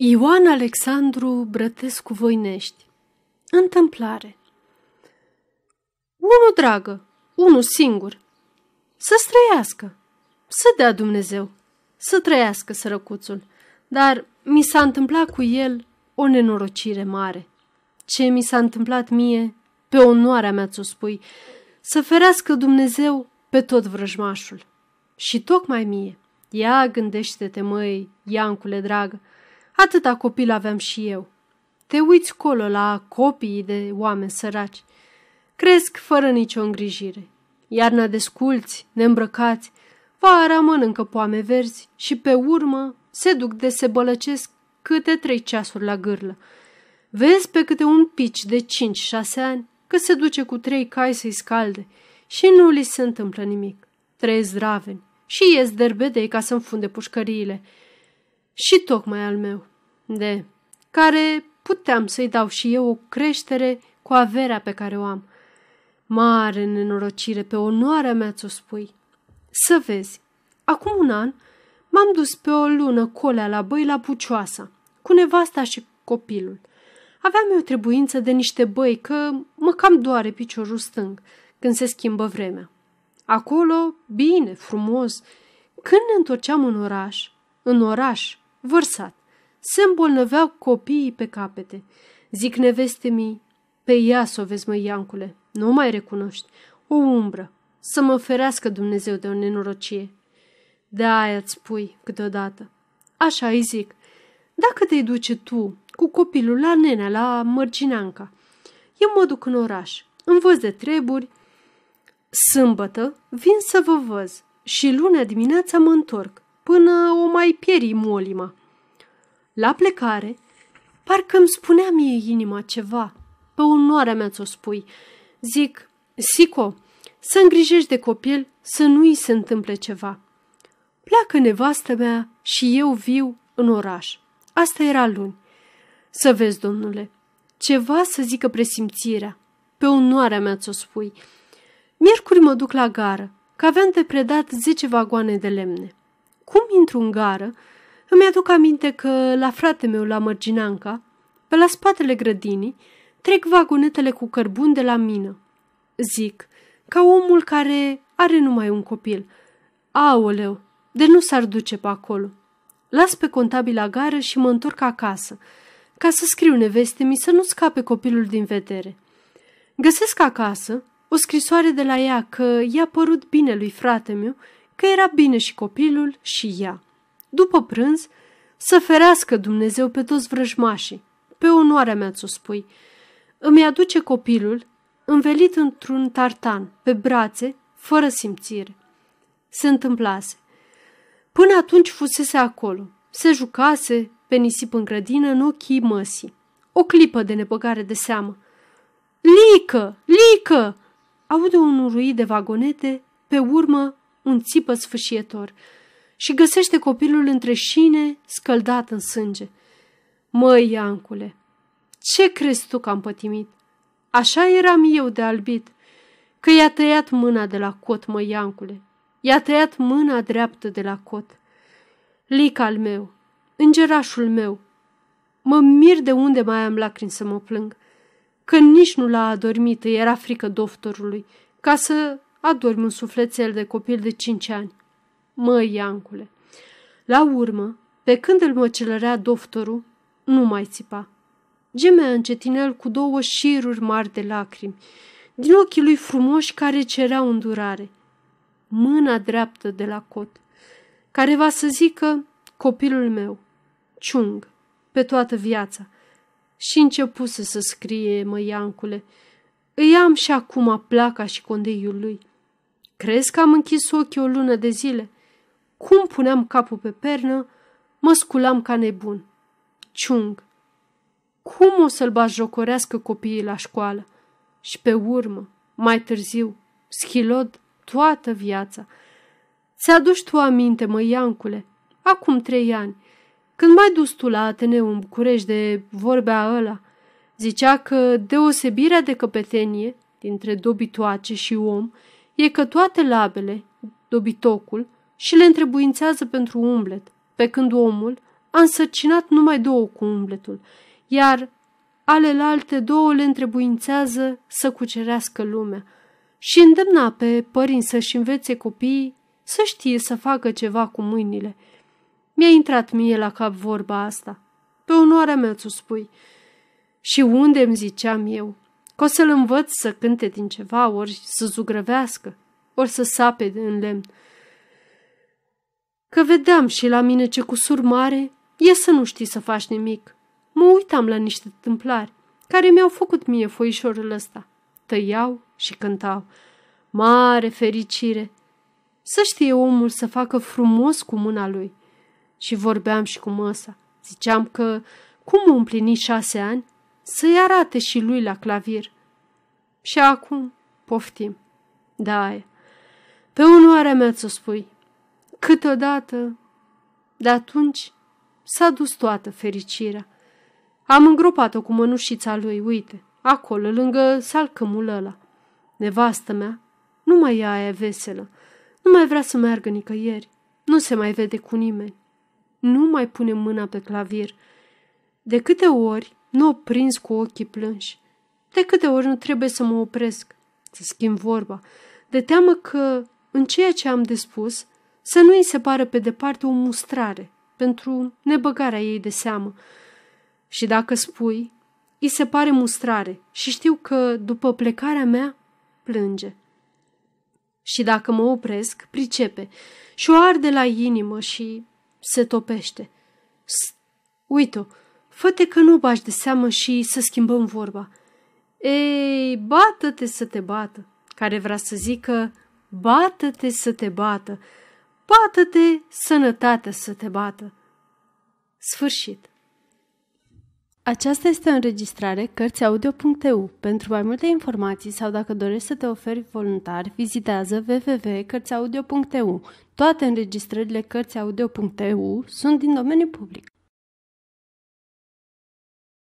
Ioan Alexandru Brătescu Voinești Întâmplare Unu dragă, unu singur, să străiască, să dea Dumnezeu, să trăiască sărăcuțul, dar mi s-a întâmplat cu el o nenorocire mare. Ce mi s-a întâmplat mie, pe onoarea mea ți-o spui, să ferească Dumnezeu pe tot vrăjmașul. Și tocmai mie, ia gândește-te măi, Iancule dragă, Atâta copil aveam și eu. Te uiți colo la copiii de oameni săraci. Cresc fără nicio îngrijire. Iarna desculți, neîmbrăcați, rămân încă poame verzi și pe urmă se duc de se bălăcesc câte trei ceasuri la gârlă. Vezi pe câte un pici de cinci-șase ani că se duce cu trei cai să-i scalde și nu li se întâmplă nimic. Trăiesc draveni și ies derbedei ca să funde pușcăriile – și tocmai al meu, de care puteam să-i dau și eu o creștere cu averea pe care o am. Mare nenorocire, pe onoarea mea ți-o spui. Să vezi, acum un an m-am dus pe o lună colea la băi la Pucioasa, cu nevasta și copilul. Aveam eu trebuință de niște băi că mă cam doare piciorul stâng când se schimbă vremea. Acolo, bine, frumos, când ne întorceam în oraș, în oraș, vărsat. Se îmbolnăveau copiii pe capete. Zic neveste mii, pe ea să o vezi, mă, Iancule, nu o mai recunoști. O umbră, să mă ferească Dumnezeu de o nenorocie. De aia îți pui câteodată. Așa îi zic. Dacă te duce tu cu copilul la nenea, la mărgineanca, eu mă duc în oraș, învăț de treburi, sâmbătă vin să vă văz și lunea dimineața mă întorc până o mai pieri molima. La plecare, parcă îmi spunea mie inima ceva, pe onoarea mea ți-o spui. Zic, Sico, să îngrijești de copil să nu-i se întâmple ceva. Pleacă nevastă mea și eu viu în oraș. Asta era luni. Să vezi, domnule, ceva să zică presimțirea. Pe onoarea mea ți-o spui. Miercuri mă duc la gară, că aveam de predat zece vagoane de lemne cum intru în gară, îmi aduc aminte că la frate meu, la Mărginanca, pe la spatele grădinii, trec vagonetele cu cărbun de la mină. Zic, ca omul care are numai un copil. Aoleu, de nu s-ar duce pe acolo. Las pe contabil la gară și mă întorc acasă, ca să scriu neveste mi să nu scape copilul din vedere. Găsesc acasă o scrisoare de la ea că i-a părut bine lui frate meu că era bine și copilul și ea. După prânz, să ferească Dumnezeu pe toți vrăjmașii, pe onoarea mea ți-o spui. Îmi aduce copilul, învelit într-un tartan, pe brațe, fără simțire. Se întâmplase. Până atunci fusese acolo. Se jucase pe nisip în grădină în ochii măsii. O clipă de nebăgare de seamă. Lică! Lică! Aude un ruit de vagonete, pe urmă un țipă sfâșietor și găsește copilul între șine, scăldat în sânge. Măi, Iancule, ce crezi tu că am pătimit? Așa eram eu de albit, că i-a tăiat mâna de la cot, măi, Iancule. I-a tăiat mâna dreaptă de la cot. Lic al meu, îngerașul meu, mă mir de unde mai am lacrimi să mă plâng, că nici nu l-a adormit, era frică doctorului, ca să adormi un sufletel de copil de cinci ani. Măi, Iancule! La urmă, pe când îl măcelărea doctorul, nu mai țipa. Gemea încetinel cu două șiruri mari de lacrimi, din ochii lui frumoși care cereau îndurare. Mâna dreaptă de la cot, care va să zică copilul meu, ciung, pe toată viața. Și începuse să scrie, măiancule, îi am și acum placa și condeiul lui. Crezi că am închis ochii o lună de zile? Cum puneam capul pe pernă, mă sculam ca nebun. Ciung. Cum o să-l jocorească copiii la școală? Și pe urmă, mai târziu, schilod toată viața. Ți-aduci tu aminte, mă, Iancule, acum trei ani, când mai dus tu la Ateneu în București de vorbea ăla – Zicea că deosebirea de căpetenie dintre dobitoace și om e că toate labele, dobitocul, și le întrebuințează pentru umblet, pe când omul a însărcinat numai două cu umbletul, iar alelalte două le întrebuințează să cucerească lumea și îndemna pe părinți să-și învețe copiii să știe să facă ceva cu mâinile. Mi-a intrat mie la cap vorba asta. Pe onoarea mea ți-o spui. Și unde îmi ziceam eu că o să-l învăț să cânte din ceva, ori să zugrăvească, ori să sape în lemn. Că vedeam și la mine ce cusur mare e să nu știi să faci nimic. Mă uitam la niște tâmplari care mi-au făcut mie foișorul ăsta. Tăiau și cântau. Mare fericire! Să știe omul să facă frumos cu mâna lui. Și vorbeam și cu măsa. Ziceam că cum împlini șase ani, să-i arate și lui la clavier. Și acum, poftim. Da, e. Pe unul are mers să spui. Câteodată, de atunci, s-a dus toată fericirea. Am îngropat-o cu mănușița lui, uite, acolo, lângă salcămul ăla. Nevastă mea, nu mai e e veselă, nu mai vrea să meargă nicăieri, nu se mai vede cu nimeni. Nu mai pune mâna pe clavier. De câte ori nu o prins cu ochii plânși. De câte ori nu trebuie să mă opresc, să schimb vorba, de teamă că, în ceea ce am de spus, să nu îi se pară pe departe o mustrare pentru nebăgarea ei de seamă. Și dacă spui, îi se pare mustrare și știu că, după plecarea mea, plânge. Și dacă mă opresc, pricepe și o arde la inimă și se topește. uite-o, Fă-te că nu bași de seamă și să schimbăm vorba. Ei, bată-te să te bată, care vrea să zică bată-te să te bată, bată-te sănătatea să te bată. Sfârșit. Aceasta este o înregistrare Cărțiaudio.eu. Pentru mai multe informații sau dacă dorești să te oferi voluntar, vizitează www.cărțiaudio.eu. Toate înregistrările Cărțiaudio.eu sunt din domeniu public.